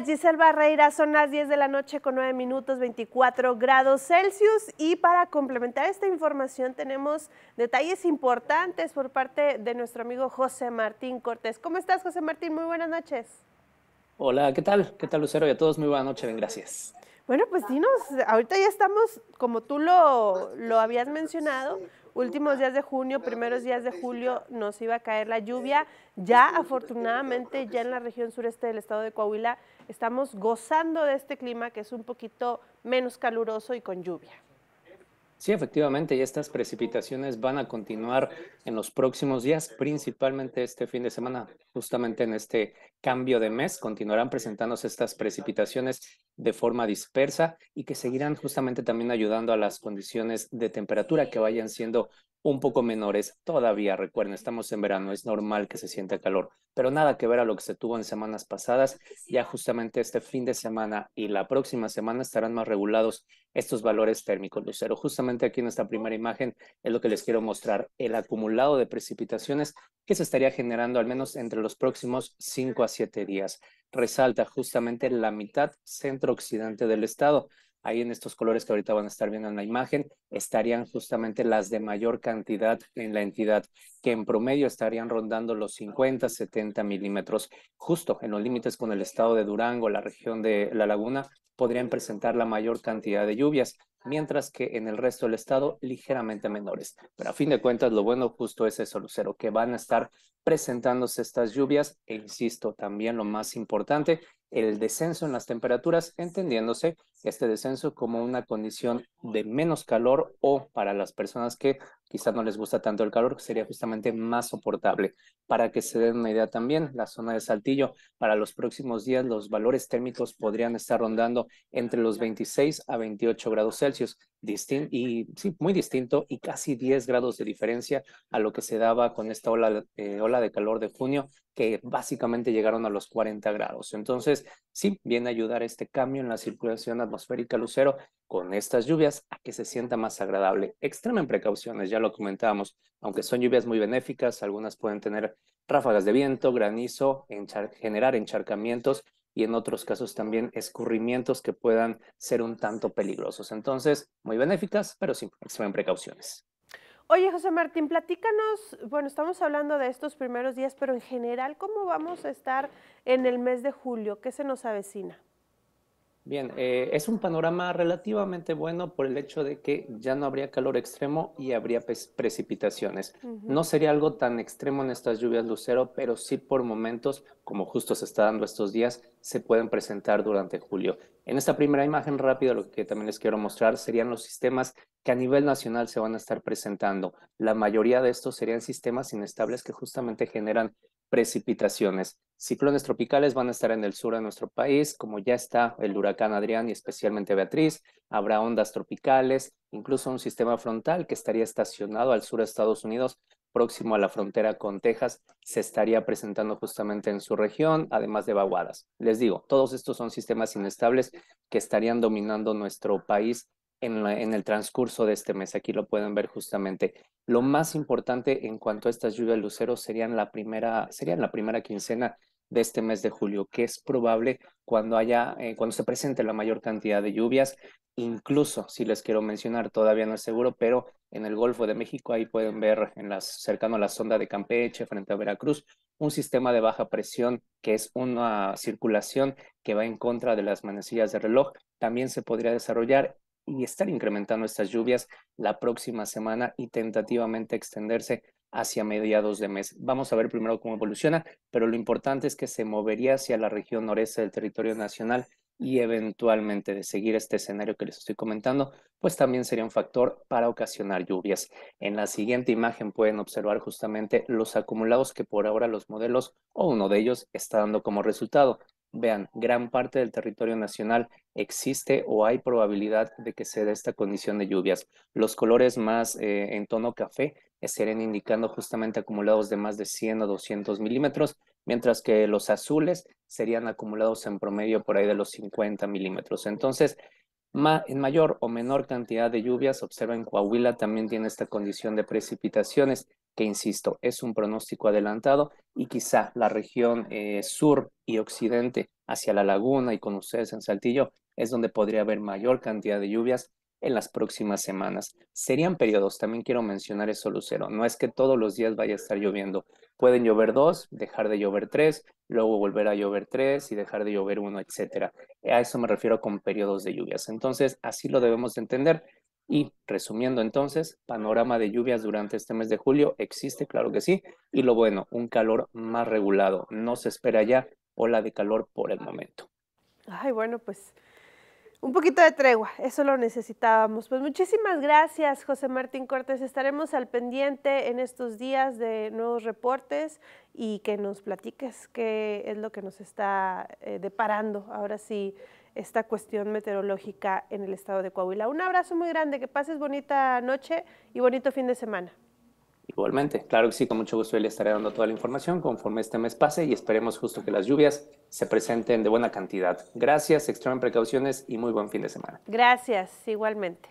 Giselle Barreira, son las 10 de la noche con 9 minutos 24 grados Celsius y para complementar esta información tenemos detalles importantes por parte de nuestro amigo José Martín Cortés. ¿Cómo estás José Martín? Muy buenas noches. Hola, ¿qué tal? ¿Qué tal Lucero y a todos? Muy buenas noches, gracias. Bueno, pues dinos, ahorita ya estamos, como tú lo, lo habías mencionado, últimos días de junio, primeros días de julio nos iba a caer la lluvia. Eh, ya afortunadamente, ya en la región sureste del estado de Coahuila, estamos gozando de este clima que es un poquito menos caluroso y con lluvia. Sí, efectivamente, y estas precipitaciones van a continuar en los próximos días, principalmente este fin de semana, justamente en este cambio de mes, continuarán presentándose estas precipitaciones de forma dispersa y que seguirán justamente también ayudando a las condiciones de temperatura que vayan siendo un poco menores todavía. Recuerden, estamos en verano, es normal que se sienta calor, pero nada que ver a lo que se tuvo en semanas pasadas. Ya justamente este fin de semana y la próxima semana estarán más regulados estos valores térmicos, Lucero. Justamente aquí en esta primera imagen es lo que les quiero mostrar, el acumulado de precipitaciones que se estaría generando al menos entre los próximos 5 a siete días. Resalta justamente la mitad centro-occidente del estado. Ahí en estos colores que ahorita van a estar viendo en la imagen, estarían justamente las de mayor cantidad en la entidad, que en promedio estarían rondando los 50, 70 milímetros, justo en los límites con el estado de Durango, la región de La Laguna, podrían presentar la mayor cantidad de lluvias mientras que en el resto del estado ligeramente menores. Pero a fin de cuentas, lo bueno justo es eso, Lucero, que van a estar presentándose estas lluvias e insisto, también lo más importante, el descenso en las temperaturas, entendiéndose este descenso como una condición de menos calor o para las personas que quizás no les gusta tanto el calor, que sería justamente más soportable. Para que se den una idea también, la zona de Saltillo, para los próximos días los valores térmicos podrían estar rondando entre los 26 a 28 grados Celsius, distinto, y sí, muy distinto y casi 10 grados de diferencia a lo que se daba con esta ola, eh, ola de calor de junio, que básicamente llegaron a los 40 grados. Entonces, sí, viene a ayudar este cambio en la circulación atmosférica lucero con estas lluvias a que se sienta más agradable. Extremen precauciones, ya lo comentábamos, aunque son lluvias muy benéficas, algunas pueden tener ráfagas de viento, granizo, generar encharcamientos y en otros casos también escurrimientos que puedan ser un tanto peligrosos. Entonces, muy benéficas, pero sin extremen precauciones. Oye, José Martín, platícanos, bueno, estamos hablando de estos primeros días, pero en general, ¿cómo vamos a estar en el mes de julio? ¿Qué se nos avecina? Bien, eh, es un panorama relativamente bueno por el hecho de que ya no habría calor extremo y habría precipitaciones. No sería algo tan extremo en estas lluvias lucero, pero sí por momentos, como justo se está dando estos días, se pueden presentar durante julio. En esta primera imagen rápida, lo que también les quiero mostrar serían los sistemas que a nivel nacional se van a estar presentando. La mayoría de estos serían sistemas inestables que justamente generan precipitaciones. Ciclones tropicales van a estar en el sur de nuestro país, como ya está el huracán Adrián y especialmente Beatriz. Habrá ondas tropicales, incluso un sistema frontal que estaría estacionado al sur de Estados Unidos, próximo a la frontera con Texas, se estaría presentando justamente en su región, además de vaguadas. Les digo, todos estos son sistemas inestables que estarían dominando nuestro país en, en, el transcurso de este mes. Aquí lo pueden ver justamente. Lo más importante en cuanto a estas lluvias lucero serían la primera, serían la primera quincena de este mes de julio, que es probable cuando haya, eh, cuando se presente la mayor cantidad de lluvias, incluso si les quiero mencionar, todavía no es seguro, pero en el Golfo de México, ahí pueden ver en las, cercano a la sonda de Campeche, frente a Veracruz, un sistema de baja presión que es una circulación que va en contra de las manecillas de reloj, también se podría desarrollar y estar incrementando estas lluvias la próxima semana y tentativamente extenderse hacia mediados de mes. Vamos a ver primero cómo evoluciona, pero lo importante es que se movería hacia la región noreste del territorio nacional y eventualmente de seguir este escenario que les estoy comentando, pues también sería un factor para ocasionar lluvias. En la siguiente imagen pueden observar justamente los acumulados que por ahora los modelos o uno de ellos está dando como resultado. Vean, gran parte del territorio nacional existe o hay probabilidad de que se dé esta condición de lluvias. Los colores más eh, en tono café estarían indicando justamente acumulados de más de 100 o 200 milímetros, mientras que los azules serían acumulados en promedio por ahí de los 50 milímetros. Entonces, en mayor o menor cantidad de lluvias, observa en Coahuila también tiene esta condición de precipitaciones, que insisto, es un pronóstico adelantado y quizá la región eh, sur y occidente hacia la laguna y con ustedes en Saltillo es donde podría haber mayor cantidad de lluvias en las próximas semanas. Serían periodos, también quiero mencionar eso, Lucero. No es que todos los días vaya a estar lloviendo. Pueden llover dos, dejar de llover tres, luego volver a llover tres y dejar de llover uno, etcétera. A eso me refiero con periodos de lluvias. Entonces, así lo debemos entender. Y resumiendo entonces, panorama de lluvias durante este mes de julio existe, claro que sí. Y lo bueno, un calor más regulado. No se espera ya ola de calor por el momento. Ay, bueno, pues un poquito de tregua, eso lo necesitábamos. Pues muchísimas gracias, José Martín Cortés. Estaremos al pendiente en estos días de nuevos reportes y que nos platiques qué es lo que nos está eh, deparando ahora sí esta cuestión meteorológica en el estado de Coahuila. Un abrazo muy grande, que pases bonita noche y bonito fin de semana. Igualmente, claro que sí, con mucho gusto le estaré dando toda la información conforme este mes pase y esperemos justo que las lluvias se presenten de buena cantidad. Gracias, extremen precauciones y muy buen fin de semana. Gracias, igualmente.